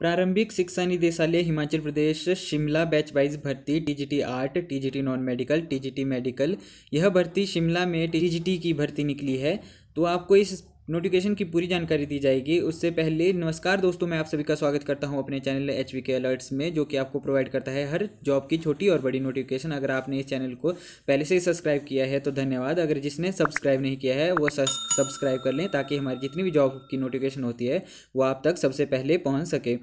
प्रारंभिक शिक्षा निदेशालय हिमाचल प्रदेश शिमला बैच वाइज भर्ती TGT art TGT non medical TGT medical यह भर्ती शिमला में टीजीटी की भर्ती निकली है तो आपको इस नोटिफिकेशन की पूरी जानकारी दी जाएगी उससे पहले नमस्कार दोस्तों मैं आप सभी का स्वागत करता हूं अपने चैनल एच के अलर्ट्स में जो कि आपको प्रोवाइड करता है हर जॉब की छोटी और बड़ी नोटिफिकेशन अगर आपने इस चैनल को पहले से ही सब्सक्राइब किया है तो धन्यवाद अगर जिसने सब्सक्राइब नहीं किया है वो सब्सक्राइब कर लें ताकि हमारी जितनी भी जॉब की नोटिफिकेशन होती है वो आप तक सबसे पहले पहुँच सके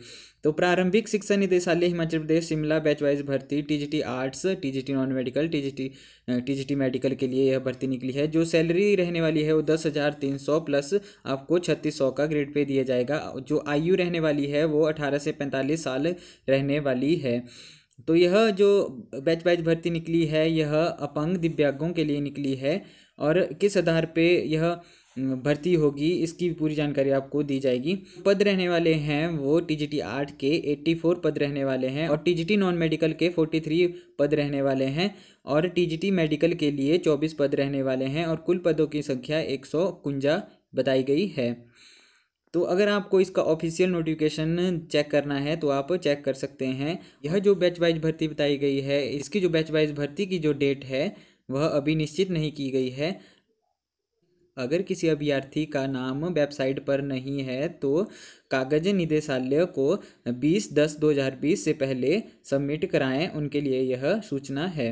तो प्रारंभिक शिक्षा निदेशालय हिमाचल प्रदेश शिमला बैच वाइज भर्ती TGT arts TGT non medical TGT TGT medical के लिए यह भर्ती निकली है जो सैलरी रहने वाली है वो दस हज़ार तीन सौ प्लस आपको छत्तीस सौ का ग्रेड पे दिया जाएगा जो आयु रहने वाली है वो अठारह से पैंतालीस साल रहने वाली है तो यह जो बैच बैच भर्ती निकली है यह अपंग दिव्यांगों के लिए निकली है और किस आधार पे यह भर्ती होगी इसकी पूरी जानकारी आपको दी जाएगी पद रहने वाले हैं वो टीजीटी आर्ट के एट्टी फोर पद रहने वाले हैं और टीजीटी नॉन मेडिकल के फोर्टी थ्री पद रहने वाले हैं और टीजीटी मेडिकल के लिए चौबीस पद रहने वाले हैं और कुल पदों की संख्या एक सौ कुंजा बताई गई है तो अगर आपको इसका ऑफिशियल नोटिफिकेशन चेक करना है तो आप चेक कर सकते हैं यह जो बैच वाइज भर्ती बताई गई है इसकी जो बैच वाइज भर्ती की जो डेट है वह अभी निश्चित नहीं की गई है अगर किसी अभ्यर्थी का नाम वेबसाइट पर नहीं है तो कागज निदेशालय को 20 दस 2020 से पहले सबमिट कराएं उनके लिए यह सूचना है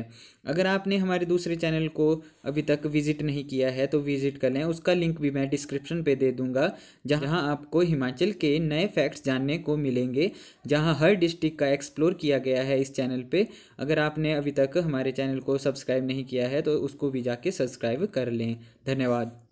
अगर आपने हमारे दूसरे चैनल को अभी तक विजिट नहीं किया है तो विजिट कर लें उसका लिंक भी मैं डिस्क्रिप्शन पे दे दूंगा जहां आपको हिमाचल के नए फैक्ट्स जानने को मिलेंगे जहां हर डिस्ट्रिक्ट का एक्सप्लोर किया गया है इस चैनल पर अगर आपने अभी तक हमारे चैनल को सब्सक्राइब नहीं किया है तो उसको भी जाके सब्सक्राइब कर लें धन्यवाद